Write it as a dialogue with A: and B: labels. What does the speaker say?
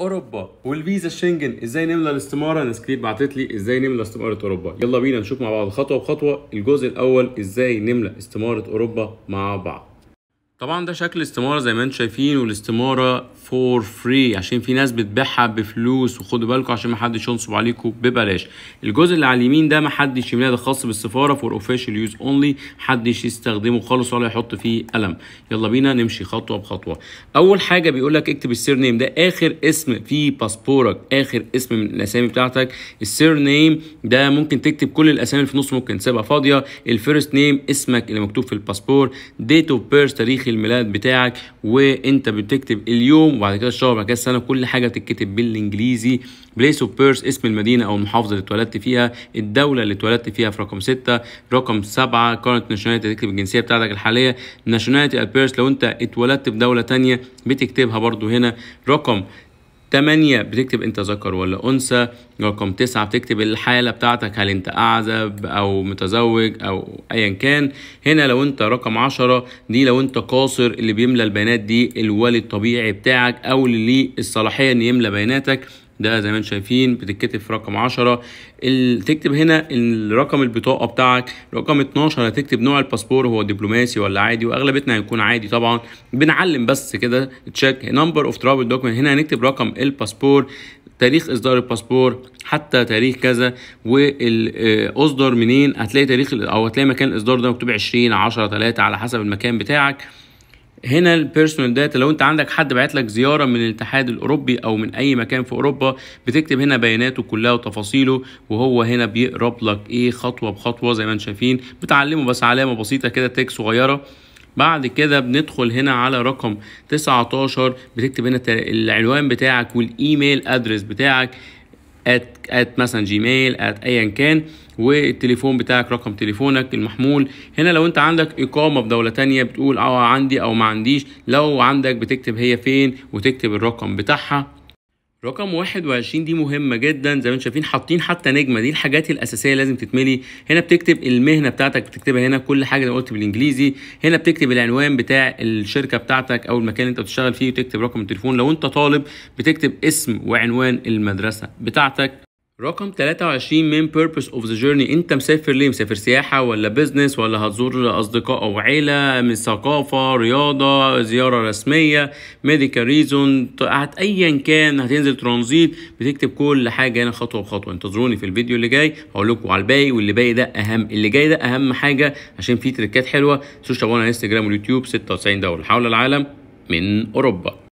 A: اوروبا والفيزا الشنجن ازاي نملى الاستماره ناس كتير بعتت لي ازاي نملى استماره اوروبا يلا بينا نشوف مع بعض خطوه بخطوه الجزء الاول ازاي نملى استماره اوروبا مع بعض طبعا ده شكل استماره زي ما انتم شايفين والاستماره فور فري عشان في ناس بتبيعها بفلوس وخدوا بالكم عشان ما حدش ينصب عليكم ببلاش الجزء اللي على اليمين ده ما حدش يملاه ده خاص بالسفاره فور اوفيشال يوز اونلي حدش يستخدمه خالص ولا يحط فيه قلم يلا بينا نمشي خطوه بخطوه اول حاجه بيقول لك اكتب السير نيم ده اخر اسم في باسبورك اخر اسم من الاسامي بتاعتك السير نيم ده ممكن تكتب كل الاسامي اللي في النص ممكن تسيبها فاضيه الفيرست نيم اسمك اللي مكتوب في الباسبور ديت اوف بيرث تاريخ الميلاد بتاعك وانت بتكتب اليوم وبعد كده الشهر وبعد كده السنه كل حاجه تتكتب بالانجليزي بليس اوف بيرث اسم المدينه او المحافظه اللي اتولدت فيها الدوله اللي اتولدت فيها في رقم 6 رقم 7 كارنت ناشوناليتي تكتب الجنسيه بتاعتك الحاليه ناشوناليتي ات بيرث لو انت اتولدت في دوله ثانيه بتكتبها برده هنا رقم 8 بتكتب انت ذكر ولا انثى رقم 9 بتكتب الحاله بتاعتك هل انت اعزب او متزوج او ايا كان هنا لو انت رقم 10 دي لو انت قاصر اللي بيملى البيانات دي الوالد الطبيعي بتاعك او اللي ليه الصلاحيه ان يملى بياناتك ده زي ما انتم شايفين بتتكتب في رقم 10 تكتب هنا الرقم البطاقه بتاعك رقم 12 هتكتب نوع الباسبور هو دبلوماسي ولا عادي واغلبتنا هيكون عادي طبعا بنعلم بس كده تشيك نمبر اوف ترافل دوكيمنت هنا هنكتب رقم الباسبور تاريخ اصدار الباسبور حتى تاريخ كذا واصدر آه، منين هتلاقي تاريخ او هتلاقي مكان الاصدار ده مكتوب 20 10 3 على حسب المكان بتاعك هنا البيرسونال داتا لو انت عندك حد بعت لك زياره من الاتحاد الاوروبي او من اي مكان في اوروبا بتكتب هنا بياناته كلها وتفاصيله وهو هنا بيقرب لك ايه خطوه بخطوه زي ما انتم شايفين بتعلمه بس علامه بسيطه كده تك صغيره بعد كده بندخل هنا على رقم 19 بتكتب هنا العنوان بتاعك والايميل ادرس بتاعك ات مثلا جيميل ات ايا كان والتليفون بتاعك رقم تليفونك المحمول هنا لو انت عندك اقامه في دوله تانية بتقول اه عندي او ما عنديش لو عندك بتكتب هي فين وتكتب الرقم بتاعها رقم 21 دي مهمة جدا زي ما انتم شايفين حاطين حتى نجمة دي الحاجات الأساسية لازم تتملي هنا بتكتب المهنة بتاعتك بتكتبها هنا كل حاجة اللي قلت بالإنجليزي هنا بتكتب العنوان بتاع الشركة بتاعتك أو المكان اللي أنت بتشتغل فيه وتكتب رقم التليفون لو أنت طالب بتكتب اسم وعنوان المدرسة بتاعتك رقم 23 من بيربس اوف ذا جيرني انت مسافر ليه مسافر سياحه ولا بيزنس ولا هتزور اصدقاء او عيله من ثقافه رياضه زياره رسميه ميديكال ريزون ايا كان هتنزل ترانزيت بتكتب كل حاجه هنا خطوه بخطوه انتظروني في الفيديو اللي جاي هقول لكم على الباقي واللي باقي ده اهم اللي جاي ده اهم حاجه عشان في تريكات حلوه سوشيال على انستجرام واليوتيوب 96 دوله حول العالم من اوروبا